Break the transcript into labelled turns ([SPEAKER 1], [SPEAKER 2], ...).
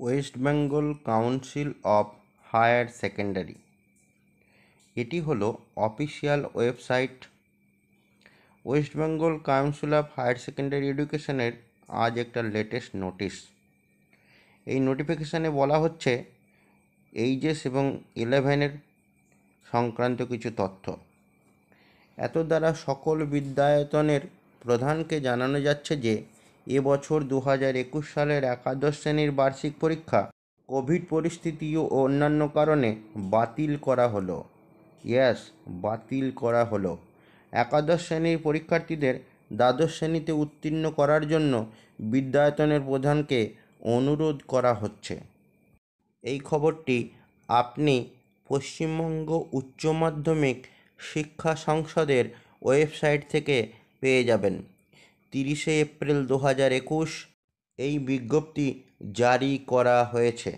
[SPEAKER 1] West Bengal council of higher secondary এটি হলো official website west Bengal council of higher secondary এডুকেশনের আজ একটা লেটেস্ট নোটিশ এই নোটিফিকেশানে বলা হচ্ছে এইচএস এবং ইলেভেনের সংক্রান্ত কিছু তথ্য এত দ্বারা সকল বিদ্যায়তনের প্রধানকে জানানো যাচ্ছে যে এ বছর দু হাজার একুশ সালের একাদশ শ্রেণীর বার্ষিক পরীক্ষা কোভিড পরিস্থিতি ও অন্যান্য কারণে বাতিল করা হলো ইয়াস বাতিল করা হলো একাদশ শ্রেণীর পরীক্ষার্থীদের দ্বাদশ শ্রেণীতে উত্তীর্ণ করার জন্য বিদ্যায়তনের প্রধানকে অনুরোধ করা হচ্ছে এই খবরটি আপনি পশ্চিমবঙ্গ উচ্চ মাধ্যমিক শিক্ষা সংসদের ওয়েবসাইট থেকে পেয়ে যাবেন তিরিশে এপ্রিল দু হাজার একুশ এই বিজ্ঞপ্তি জারি করা হয়েছে